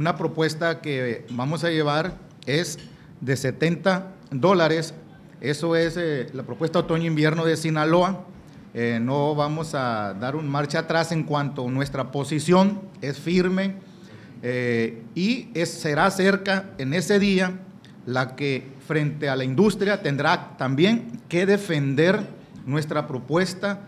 una propuesta que vamos a llevar es de 70 dólares. Eso es eh, la propuesta otoño-invierno de Sinaloa. Eh, no vamos a dar un marcha atrás en cuanto a nuestra posición es firme eh, y será cerca en ese día la que frente a la industria tendrá también que defender nuestra propuesta